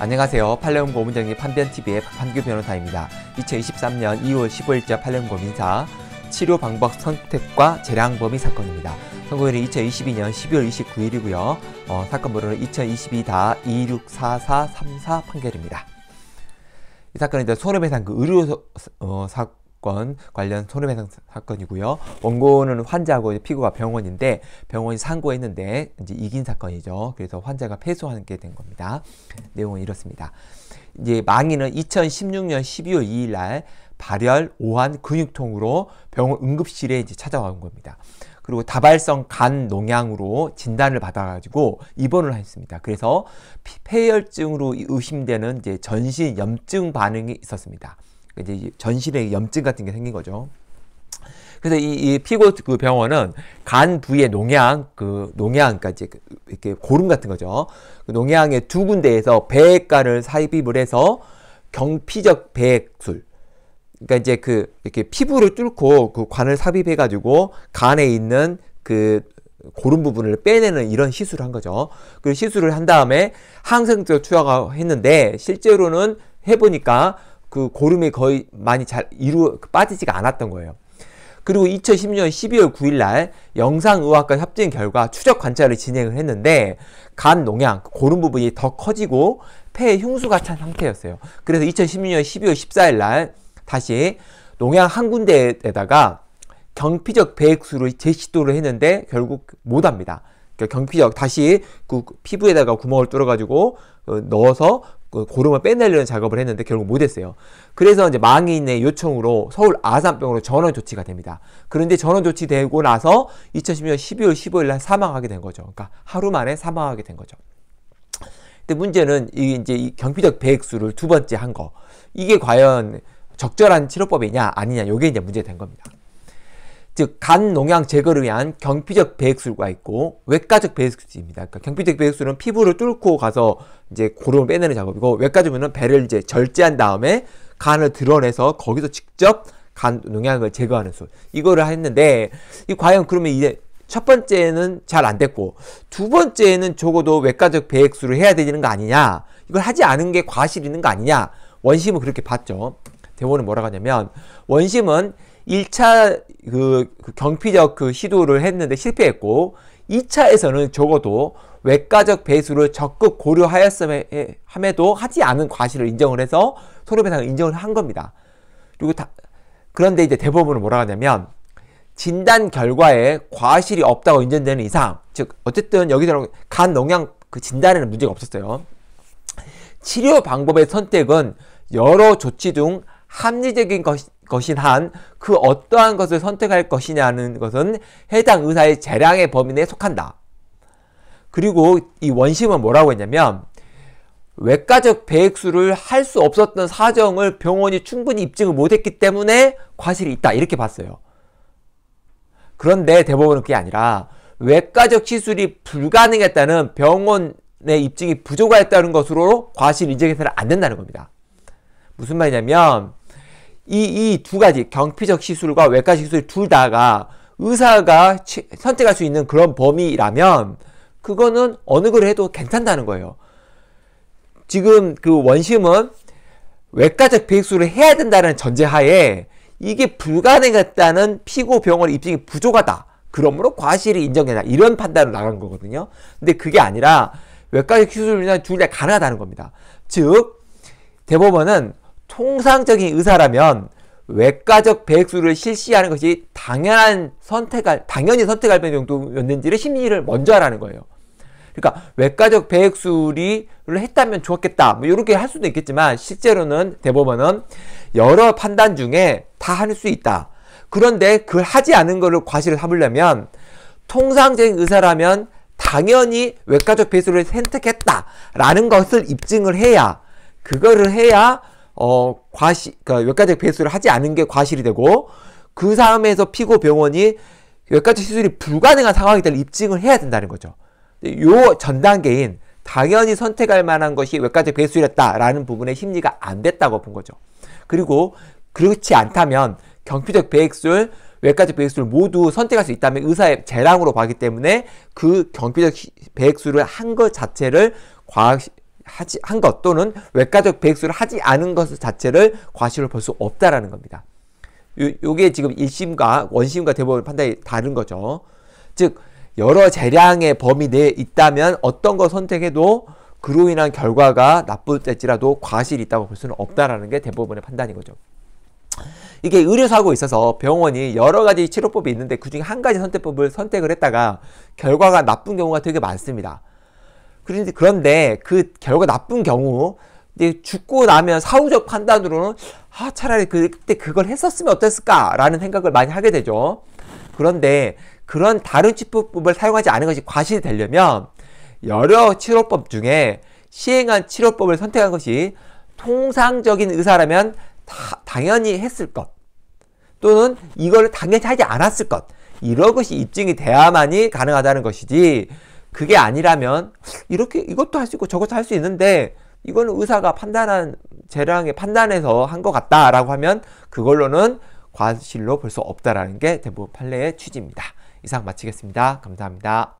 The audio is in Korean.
안녕하세요. 팔레온 고문장님 판변TV의 판규 변호사입니다. 2023년 2월 15일자 팔레온 고민사 치료 방법 선택과 재량 범위 사건입니다. 선고일은 2022년 12월 29일이고요. 어, 사건 번호는 2022-264434 판결입니다. 이 사건은 손해배상 그 의료 어, 사, 사건 관련 손해배상 사건이고요. 원고는 환자하고 피고가 병원인데 병원이 상고했는데 이제 이긴 사건이죠. 그래서 환자가 패소하게 된 겁니다. 내용은 이렇습니다. 이제 망인은 2016년 12월 2일 날 발열, 오한, 근육통으로 병원 응급실에 이제 찾아온 겁니다. 그리고 다발성 간 농양으로 진단을 받아가지고 입원을 했습니다. 그래서 폐혈증으로 의심되는 이제 전신 염증 반응이 있었습니다. 이제 전신에 염증 같은 게 생긴 거죠. 그래서 이, 이 피고 그 병원은 간 부위의 농양, 그 농양까지 그 이렇게 고름 같은 거죠. 그 농양의 두 군데에서 배액가를 삽입을 해서 경피적 배액술. 그러니까 이제 그 이렇게 피부를 뚫고 그 관을 삽입해 가지고 간에 있는 그 고른 부분을 빼내는 이런 시술을 한 거죠. 그 시술을 한 다음에 항생제 투여가 했는데 실제로는 해보니까 그 고름이 거의 많이 잘 이루 빠지지가 않았던 거예요. 그리고 2010년 12월 9일 날 영상의학과 협진 결과 추적 관찰을 진행을 했는데 간 농양 고름 부분이 더 커지고 폐에 흉수가 찬 상태였어요. 그래서 2016년 12월 14일 날 다시 농양 한 군데에다가 경피적 배액수를 재시도를 했는데 결국 못 합니다. 그러니까 경피적 다시 그 피부에다가 구멍을 뚫어가지고 어, 넣어서 그 고름을 빼내려는 작업을 했는데 결국 못했어요. 그래서 이제 망인의 요청으로 서울 아산병으로 전원 조치가 됩니다. 그런데 전원 조치되고 나서 2010년 12월 15일 날 사망하게 된 거죠. 그러니까 하루 만에 사망하게 된 거죠. 근데 문제는 이 이제 이경비적 배액수를 두 번째 한 거. 이게 과연 적절한 치료법이냐 아니냐 요게 이제 문제된 겁니다. 즉간 농양 제거를 위한 경피적 배액술과 있고 외과적 배액술입니다. 그러니까 경피적 배액술은 피부를 뚫고 가서 이제 고름을 빼내는 작업이고 외과적은 배를 이제 절제한 다음에 간을 드러내서 거기서 직접 간 농양을 제거하는 술. 이거를 했는데 이 과연 그러면 이제 첫 번째는 잘 안 됐고 두 번째는 적어도 외과적 배액술을 해야 되는 거 아니냐 이걸 하지 않은 게 과실이 있는 거 아니냐 원심은 그렇게 봤죠 대원은 뭐라고 하냐면 원심은 1차 그, 그, 경피적 그 시도를 했는데 실패했고 2차에서는 적어도 외과적 배수를 적극 고려하였음에도 하지 않은 과실을 인정을 해서 소해배상을 인정을 한 겁니다. 그리고 다, 그런데 이제 대법원은 뭐라 하냐면 진단 결과에 과실이 없다고 인정되는 이상 즉 어쨌든 여기서간 농양 그 진단에는 문제가 없었어요. 치료 방법의 선택은 여러 조치 중 합리적인 것이 것인 한그 어떠한 것을 선택할 것이냐는 것은 해당 의사의 재량의 범위 내에 속한다. 그리고 이 원심은 뭐라고 했냐면 외과적 배액수를 할 수 없었던 사정을 병원이 충분히 입증을 못했기 때문에 과실이 있다 이렇게 봤어요. 그런데 대법원은 그게 아니라 외과적 시술이 불가능했다는 병원의 입증이 부족하였다는 것으로 과실 인정해서는 안 된다는 겁니다. 무슨 말이냐면 이두 가지 경피적 시술과 외과 시술 둘 다가 의사가 치, 선택할 수 있는 그런 범위라면 그거는 어느 걸 해도 괜찮다는 거예요. 지금 그 원심은 외과적 배익술을 해야 된다는 전제하에 이게 불가능했다는 피고 병원 입증이 부족하다. 그러므로 과실이 인정되다. 이런 판단으로 나간 거거든요. 근데 그게 아니라 외과적 시술이나 둘 다 가능하다는 겁니다. 즉 대법원은 통상적인 의사라면 외과적 배액술을 실시하는 것이 당연한 선택할 당연히 선택할 정도였는지를 심리를 먼저 하라는 거예요. 그러니까 외과적 배액술이를 했다면 좋겠다뭐 이렇게 할 수도 있겠지만 실제로는 대법원은 여러 판단 중에 다 할 수 있다. 그런데 그걸 하지 않은 것을 과실을 삼으려면 통상적인 의사라면 당연히 외과적 배수를 선택했다라는 것을 입증을 해야 그거를 해야 어, 과시, 그러니까 외과적 배수를 하지 않은 게 과실이 되고 그사람에서 피고 병원이 외과적 시술이 불가능한 상황이다를 입증을 해야 된다는 거죠. 요 전 단계인 당연히 선택할 만한 것이 외과적 배수였다라는 부분에 심리가 안 됐다고 본 거죠. 그리고 그렇지 않다면 경피적 배액술, 외과적 배액술 모두 선택할 수 있다면 의사의 재량으로 봐기 때문에 그 경피적 배액술을 한 것 자체를 과학 하지 한것 또는 외과적 백수를 하지 않은 것 자체를 과실로 볼 수 없다라는 겁니다. 요, 요게 지금 1심과 원심과 대법원 판단이 다른 거죠. 즉 여러 재량의 범위 내에 있다면 어떤 거 선택해도 그로 인한 결과가 나쁠지라도 과실이 있다고 볼 수는 없다라는 게 대법원의 판단인 거죠. 이게 의료사고에 있어서 병원이 여러 가지 치료법이 있는데 그중에 한 가지 선택법을 선택을 했다가 결과가 나쁜 경우가 되게 많습니다. 그런데 그런데 그 결과 나쁜 경우 근데 죽고 나면 사후적 판단으로는 아 차라리 그때 그걸 했었으면 어땠을까라는 생각을 많이 하게 되죠. 그런데 그런 다른 치료법을 사용하지 않은 것이 과실이 되려면 여러 치료법 중에 시행한 치료법을 선택한 것이 통상적인 의사라면 다, 당연히 했을 것 또는 이걸 당연히 하지 않았을 것 이런 것이 입증이 돼야만이 가능하다는 것이지 그게 아니라면 이렇게 이것도 할 수 있고 저것도 할 수 있는데 이거는 의사가 판단한 재량의 판단에서 한 것 같다라고 하면 그걸로는 과실로 볼 수 없다라는 게 대부분 판례의 취지입니다. 이상 마치겠습니다. 감사합니다.